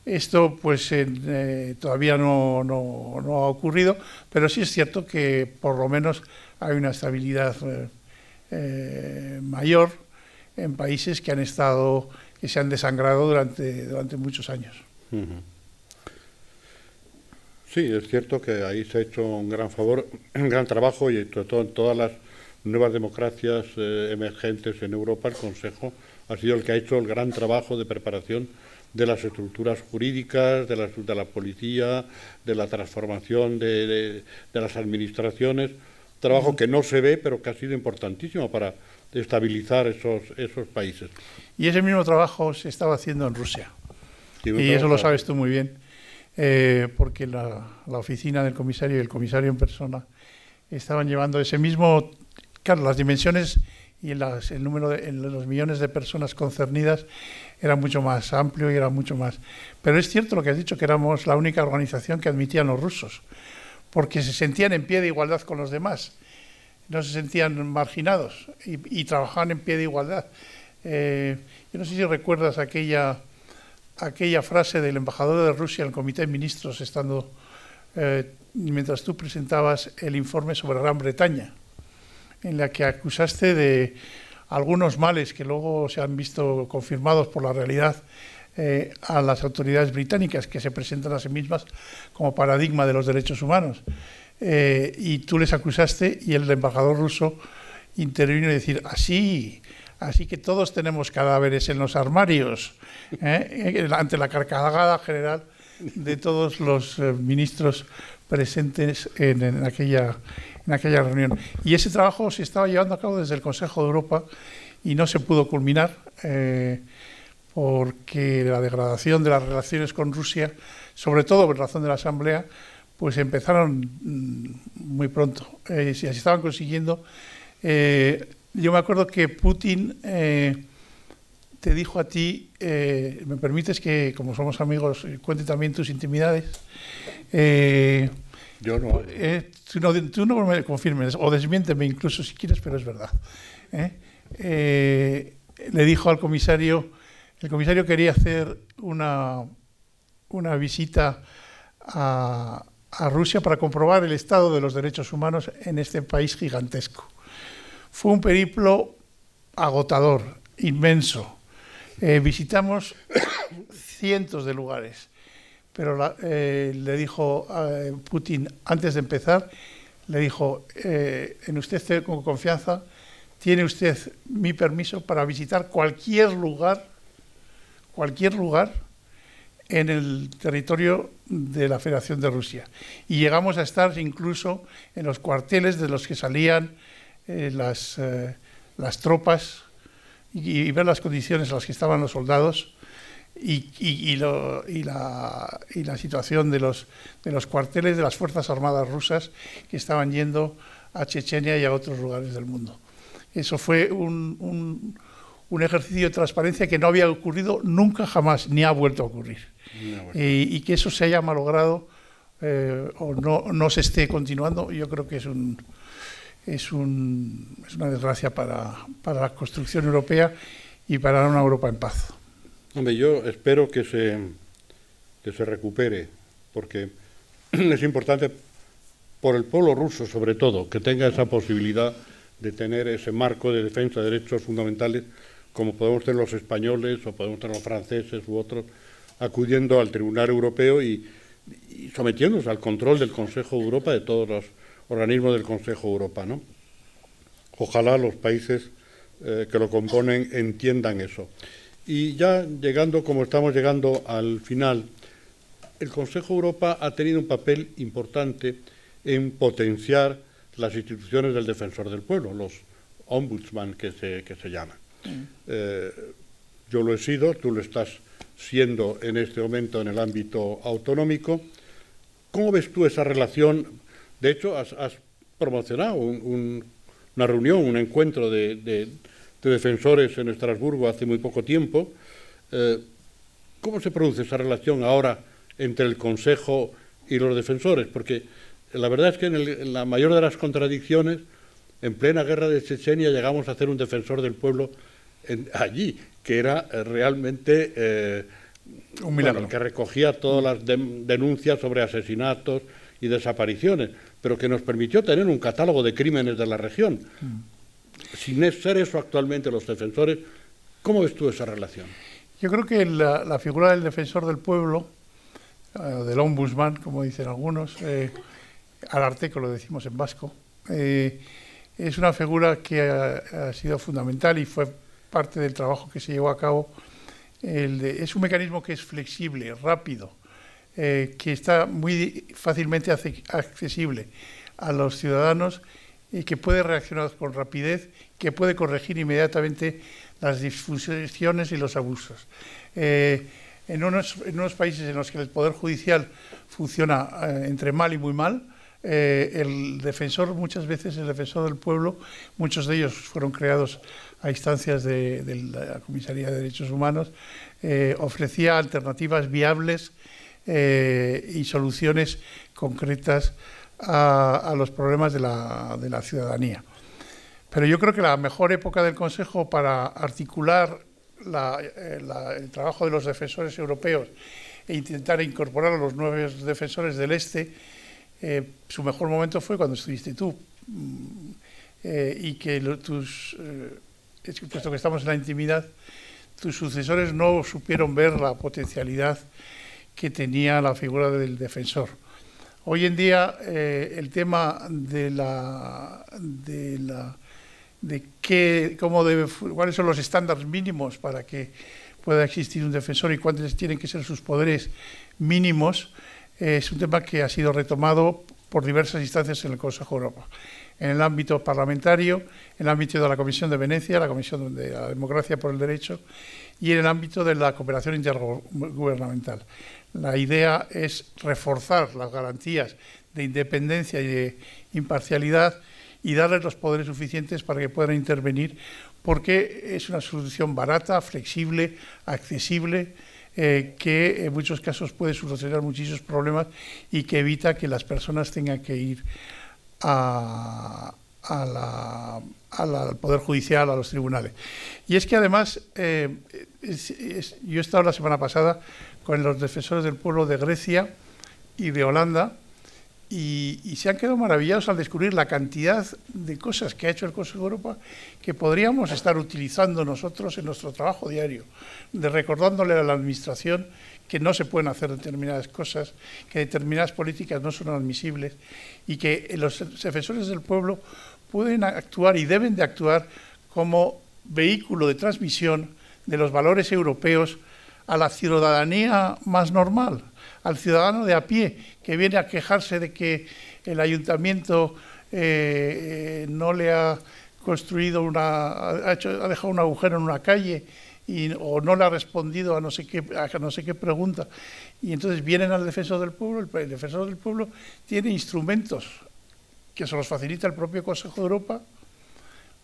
esto pues eh, todavía no, ha ocurrido, pero sí es cierto que por lo menos hay una estabilidad eh, eh, mayor en países que han estado, que se han desangrado durante, durante muchos años. Sí, es cierto que ahí se ha hecho un gran favor, un gran trabajo y sobre todo en todas las nuevas democracias emergentes en Europa, el Consejo ha sido el que ha hecho el gran trabajo de preparación de las estructuras jurídicas, de la, de la policía, de la transformación de, las administraciones, trabajo que no se ve, pero que ha sido importantísimo para estabilizar esos, esos países. Y ese mismo trabajo se estaba haciendo en Rusia. y eso lo sabes tú muy bien, eh, porque la, oficina del comisario y el comisario en persona estaban llevando ese mismo, claro, las dimensiones y el número de los millones de personas concernidas era mucho más amplio y era mucho más... Pero es cierto lo que has dicho, que éramos la única organización que admitían los rusos, porque se sentían en pie de igualdad con los demás, no se sentían marginados y, trabajaban en pie de igualdad. Eh, yo no sé si recuerdas aquella, aquella frase del embajador de Rusia en el Comité de Ministros, estando eh, mientras tú presentabas el informe sobre Gran Bretaña, en la que acusaste de algunos males que luego se han visto confirmados por la realidad eh, a las autoridades británicas, que se presentan a sí mismas como paradigma de los derechos humanos. Eh, y tú les acusaste y el embajador ruso intervino y decir, así, así que todos tenemos cadáveres en los armarios, ¿eh? ante la carcajada general de todos los ministros presentes en aquella en aquella reunión. Y ese trabajo se estaba llevando a cabo desde el Consejo de Europa y no se pudo culminar eh, porque la degradación de las relaciones con Rusia, sobre todo por razón de la Asamblea, pues empezaron mm, muy pronto. Eh, si así estaban consiguiendo. Eh, yo me acuerdo que Putin te dijo a ti, me permites que, como somos amigos, cuente también tus intimidades. Yo no tú no, me confirmes o desmiénteme incluso si quieres, pero es verdad. ¿eh? Eh, le dijo al comisario, el comisario quería hacer una, una visita a, Rusia para comprobar el estado de los derechos humanos en este país gigantesco. Fue un periplo agotador, inmenso. Eh, visitamos cientos de lugares pero eh, le dijo a eh, Putin antes de empezar, le dijo, eh, en usted tengo confianza, tiene usted mi permiso para visitar cualquier lugar, cualquier lugar en el territorio de la Federación de Rusia. Y llegamos a estar incluso en los cuarteles de los que salían las, tropas y ver las condiciones en las que estaban los soldados y, y, la, situación de los, de los cuarteles de las Fuerzas Armadas rusas que estaban yendo a Chechenia y a otros lugares del mundo. Eso fue un, ejercicio de transparencia que no había ocurrido nunca jamás, ni ha vuelto a ocurrir. y, que eso se haya malogrado eh, o no, se esté continuando, yo creo que es un, es, es, una desgracia para, la construcción europea y para una Europa en paz yo espero que se, se recupere, porque es importante por el pueblo ruso, sobre todo, que tenga esa posibilidad de tener ese marco de defensa de derechos fundamentales, como podemos tener los españoles o podemos tener los franceses u otros, acudiendo al Tribunal Europeo y, sometiéndose al control del Consejo de Europa, de todos los organismos del Consejo de Europa. Ojalá los países eh, que lo componen entiendan eso. Y ya llegando, como estamos llegando al final, el Consejo Europa ha tenido un papel importante en potenciar las instituciones del defensor del pueblo, los ombudsman que se, que se llaman. Mm. Eh, yo lo he sido, tú lo estás siendo en este momento en el ámbito autonómico. ¿Cómo ves tú esa relación? De hecho, has, promocionado una reunión, un encuentro de de defensores en Estrasburgo hace muy poco tiempo. Eh, ¿Cómo se produce esa relación ahora entre el Consejo y los defensores? Porque la verdad es que en, la mayor de las contradicciones, en plena guerra de Chechenia, llegamos a hacer un defensor del pueblo allí, que era eh, realmente eh, un milagro. que recogía todas las denuncias sobre asesinatos y desapariciones, pero que nos permitió tener un catálogo de crímenes de la región. Mm sin ser eso actualmente los defensores, ¿cómo ves tú esa relación? Yo creo que la, figura del defensor del pueblo, eh, del ombudsman, como dicen algunos, eh, al arteco lo decimos en vasco, eh, es una figura que ha, sido fundamental y fue parte del trabajo que se llevó a cabo. es un mecanismo que es flexible, rápido, que está muy fácilmente accesible a los ciudadanos y que puede reaccionar con rapidez, que puede corregir inmediatamente las disfunciones y los abusos. Eh, en, unos, países en los que el Poder Judicial funciona eh, entre mal y muy mal, eh, el defensor, muchas veces el defensor del pueblo, muchos de ellos fueron creados a instancias de, de la Comisaría de Derechos Humanos, ofrecía alternativas viables y soluciones concretas a, los problemas de la, ciudadanía. Pero yo creo que la mejor época del Consejo para articular eh, el trabajo de los defensores europeos e intentar incorporar a los nuevos defensores del Este, eh, su mejor momento fue cuando estuviste tú. Mm, eh, y que tus, puesto que estamos en la intimidad, tus sucesores no supieron ver la potencialidad que tenía la figura del defensor. Hoy en día eh, el tema de la, de la de qué, cómo cuáles son los estándares mínimos para que pueda existir un defensor y cuáles tienen que ser sus poderes mínimos, eh, es un tema que ha sido retomado por diversas instancias en el Consejo de Europa. En el ámbito parlamentario, en el ámbito de la Comisión de Venecia, la Comisión de la Democracia por el Derecho y en el ámbito de la cooperación intergubernamental. La idea es reforzar las garantías de independencia y de imparcialidad y darles los poderes suficientes para que puedan intervenir, porque es una solución barata, flexible, accesible, eh, que en muchos casos puede solucionar muchísimos problemas y que evita que las personas tengan que ir al Poder Judicial, a los tribunales. Y es que además, eh, yo he estado la semana pasada con los defensores del pueblo de Grecia y de Holanda, y, se han quedado maravillados al descubrir la cantidad de cosas que ha hecho el Consejo de Europa que podríamos estar utilizando nosotros en nuestro trabajo diario, de recordándole a la Administración que no se pueden hacer determinadas cosas, que determinadas políticas no son admisibles y que los defensores del pueblo pueden actuar y deben de actuar como vehículo de transmisión de los valores europeos a la ciudadanía más normal, al ciudadano de a pie, que viene a quejarse de que el ayuntamiento eh, eh, no le ha construido una, ha, dejado un agujero en una calle y, o no le ha respondido a no sé qué a no sé qué pregunta y entonces vienen al defensor del pueblo el, el defensor del pueblo tiene instrumentos que se los facilita el propio Consejo de Europa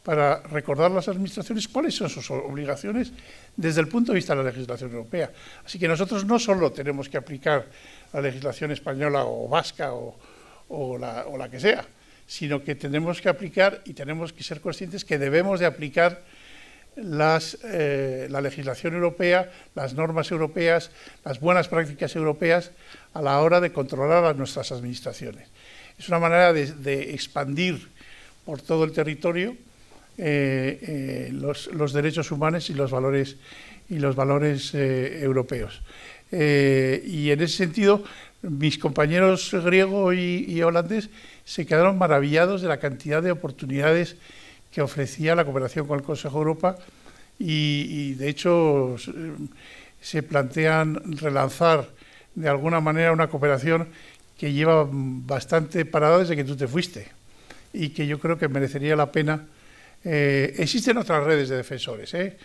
para recordar a las administraciones cuáles son sus obligaciones desde el punto de vista de la legislación europea. Así que nosotros no solo tenemos que aplicar la legislación española o vasca o, la, que sea, sino que tenemos que aplicar y tenemos que ser conscientes que debemos de aplicar las, eh, la legislación europea, las normas europeas, las buenas prácticas europeas a la hora de controlar a nuestras administraciones. Es una manera de expandir por todo el territorio eh, eh, los, derechos humanos y los valores, y los valores eh, europeos. y en ese sentido, mis compañeros griego y, y holandés se quedaron maravillados de la cantidad de oportunidades que ofrecía la cooperación con el Consejo de Europa y, y, de hecho se plantean relanzar de alguna manera una cooperación que lleva bastante parada desde que tú te fuiste y que yo creo que merecería la pena eh, existen otras redes de defensores, ¿eh?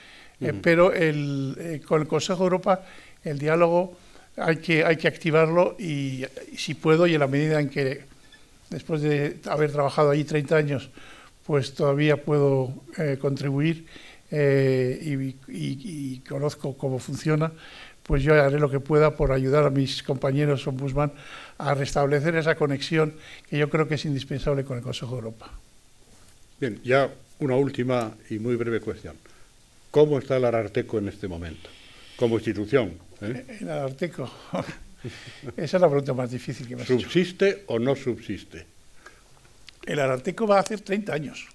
Eh, pero el, con el Consejo de Europa el diálogo hay que, hay que activarlo y, si puedo y en la medida en que después de haber trabajado allí 30 años, pues todavía puedo contribuir y, conozco cómo funciona, pues yo haré lo que pueda por ayudar a mis compañeros ombudsman a restablecer esa conexión que yo creo que es indispensable con el Consejo de Europa. Bien, ya una última y muy breve cuestión. ¿Cómo está el Ararteco en este momento? Como institución. ¿eh? El Ararteco. Esa es la pregunta más difícil que me has ¿Subsiste o no subsiste? El Ararteco va a hacer 30 años.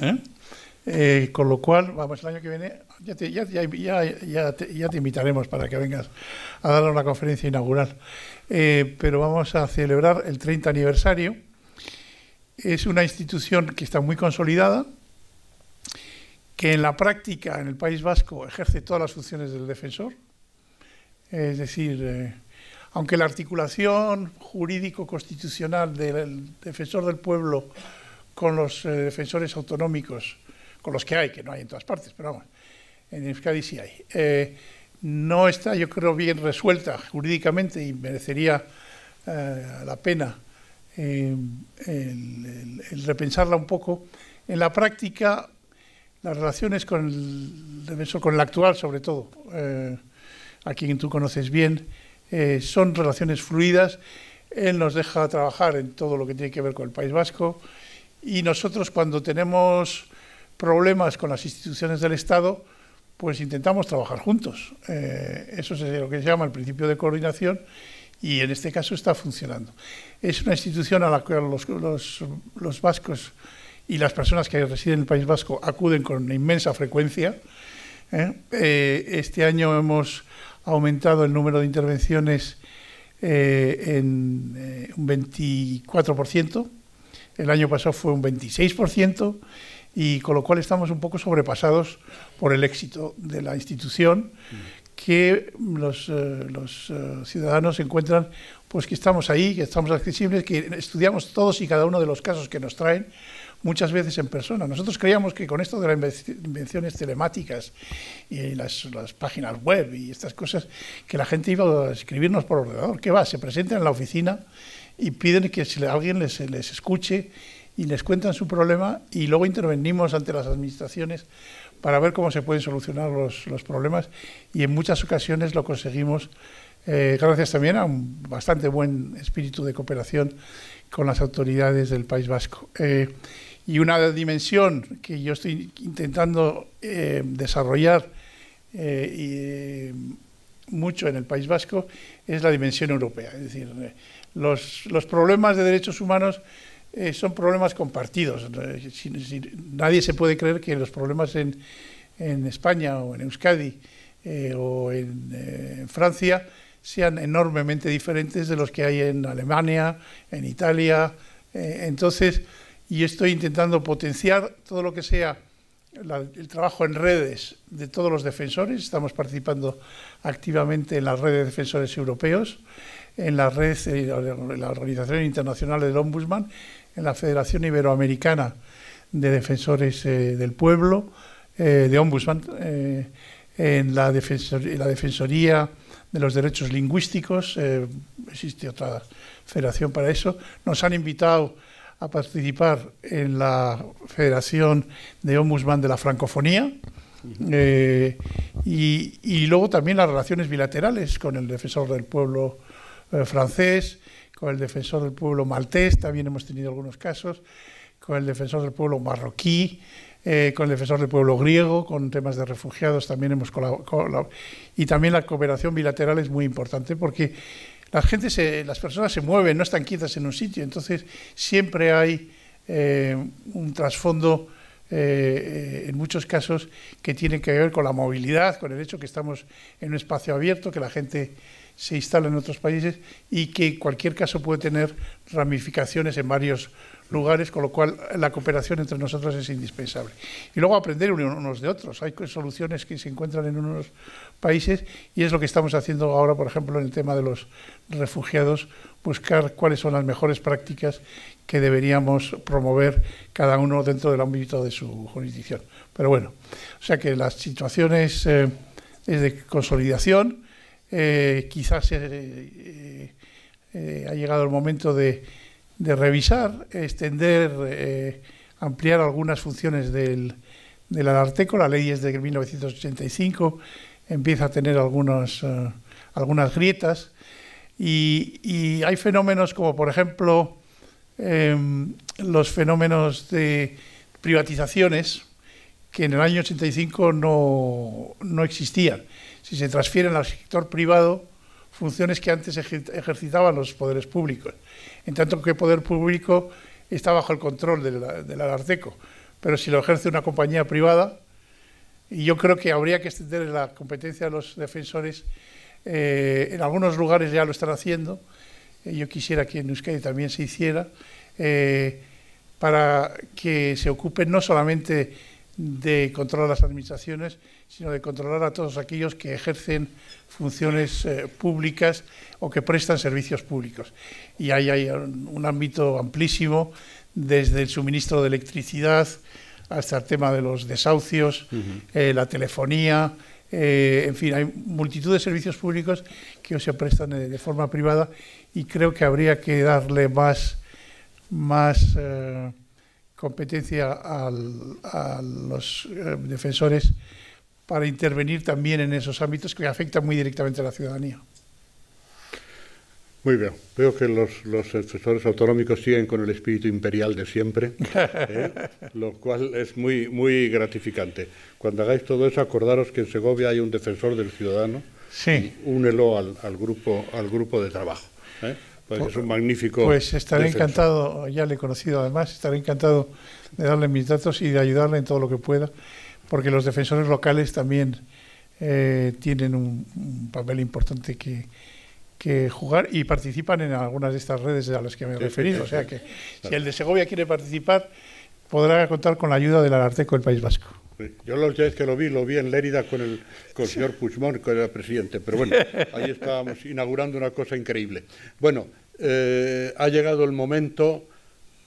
¿eh? Eh, con lo cual, vamos, el año que viene, ya te, invitaremos para que vengas a dar una conferencia inaugural. pero vamos a celebrar el 30 aniversario es una institución que está muy consolidada, que en la práctica en el País Vasco ejerce todas las funciones del defensor, es decir, eh, aunque la articulación jurídico-constitucional del defensor del pueblo con los eh, defensores autonómicos, con los que hay, que no hay en todas partes, pero vamos, en Euskadi sí hay, eh, no está, yo creo, bien resuelta jurídicamente y merecería la pena eh, el, repensarla un poco. En la práctica, las relaciones con el, con actual, sobre todo, eh, a quien tú conoces bien, eh, son relaciones fluidas. Él nos deja trabajar en todo lo que tiene que ver con el País Vasco y nosotros cuando tenemos problemas con las instituciones del Estado, pues intentamos trabajar juntos. Eh, eso es lo que se llama el principio de coordinación y en este caso está funcionando. Es una institución a la cual los, los, vascos y las personas que residen en el País Vasco acuden con inmensa frecuencia. ¿eh? Eh, este año hemos aumentado el número de intervenciones eh, en un 24%, el año pasado fue un 26%, y con lo cual estamos un poco sobrepasados por el éxito de la institución. Mm que los, eh, eh, ciudadanos encuentran pues que estamos ahí, que estamos accesibles, que estudiamos todos y cada uno de los casos que nos traen muchas veces en persona. Nosotros creíamos que con esto de las invenciones telemáticas y las, páginas web y estas cosas, que la gente iba a escribirnos por ordenador. ¿Qué va? Se presentan en la oficina y piden que alguien les, les escuche y les cuentan su problema y luego intervenimos ante las administraciones para ver cómo se pueden solucionar los, problemas y en muchas ocasiones lo conseguimos eh, gracias también a un bastante buen espíritu de cooperación con las autoridades del País Vasco. Eh, y una dimensión que yo estoy intentando eh, desarrollar mucho en el País Vasco es la dimensión europea. Es decir, los, los problemas de derechos humanos eh, son problemas compartidos. Eh, nadie se puede creer que los problemas en, España o en Euskadi eh, o en, Francia sean enormemente diferentes de los que hay en Alemania, en Italia. entonces, y estoy intentando potenciar todo lo que sea el trabajo en redes de todos los defensores. Estamos participando activamente en la red de defensores europeos, en la red, de la Organización Internacional del Ombudsman en la Federación Iberoamericana de Defensores eh, del Pueblo, eh, de Ombudsman, eh, en la, Defensoría, de los Derechos Lingüísticos, existe otra federación para eso, nos han invitado a participar en la Federación de Ombudsman de la Francofonía. y, luego también las relaciones bilaterales con el defensor del pueblo francés, con el defensor del pueblo maltés, también hemos tenido algunos casos, con el defensor del pueblo marroquí, eh, con el defensor del pueblo griego, con temas de refugiados también hemos colaborado. Y también la cooperación bilateral es muy importante porque las personas se mueven, no están quietas en un sitio, entonces siempre hay eh, un trasfondo. Eh, en muchos casos que tiene que ver con la movilidad, con el hecho que estamos en un espacio abierto, que la gente se instala en otros países y que cualquier caso puede tener ramificaciones en varios lugares, con lo cual la cooperación entre nosotros es indispensable. Y luego aprender unos de otros. Hay soluciones que se encuentran en unos países y es lo que estamos haciendo ahora, por ejemplo, en el tema de los refugiados, buscar cuáles son las mejores prácticas que deberíamos promover cada uno dentro del ámbito de su jurisdicción. Pero bueno, o sea que las situaciones eh, es de consolidación, eh, quizás eh, eh, ha llegado el momento de, revisar, extender, ampliar algunas funciones del, la Alarteco. La ley es de 1985, empieza a tener algunas algunas grietas y, hay fenómenos como, por ejemplo, em, los fenómenos de privatizaciones que en el año 85 no existían si se transfieren al sector privado funciones que antes ejercitaban los poderes públicos, en tanto que el poder público está bajo el control del, la pero si lo ejerce una compañía privada, y yo creo que habría que extender la competencia de los defensores, eh, en algunos lugares ya lo están haciendo, eh, yo quisiera que en Euskadi también se hiciera, eh, para que se ocupen no solamente de controlar las administraciones, sino de controlar a todos aquellos que ejercen funciones eh, públicas o que prestan servicios públicos. Y ahí hay un, ámbito amplísimo, desde el suministro de electricidad hasta el tema de los desahucios, eh, la telefonía, eh, en fin, hay multitud de servicios públicos que se prestan de, forma privada y creo que habría que darle más, más competencia a los defensores para intervenir también en esos ámbitos que afectan muy directamente a la ciudadanía. Muy bien, veo que los, defensores autonómicos siguen con el espíritu imperial de siempre, ¿eh? lo cual es muy, muy gratificante. Cuando hagáis todo eso, acordaros que en Segovia hay un defensor del ciudadano, sí. únelo al, grupo, al grupo de trabajo. ¿eh? Pues es un pues, magnífico. Pues estaré encantado, ya le he conocido además, estaré encantado de darle mis datos y de ayudarle en todo lo que pueda porque los defensores locales también eh, tienen un, papel importante que, jugar y participan en algunas de estas redes a las que me he referido. o sea que si el de Segovia quiere participar, podrá contar con la ayuda del Ararteco del País Vasco. Yo la última vez que lo vi, lo vi en Lérida con el, con el señor Puigdemont, con el presidente. Pero bueno, ahí estábamos inaugurando una cosa increíble. Bueno, eh, ha llegado el momento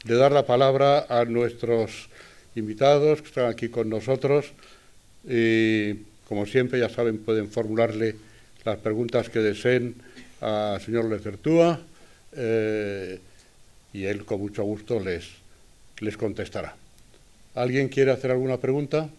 de dar la palabra a nuestros invitados que están aquí con nosotros. Y, como siempre, ya saben, pueden formularle las preguntas que deseen al señor Lecertúa eh, y él con mucho gusto les, les contestará. ¿Alguien quiere hacer alguna pregunta?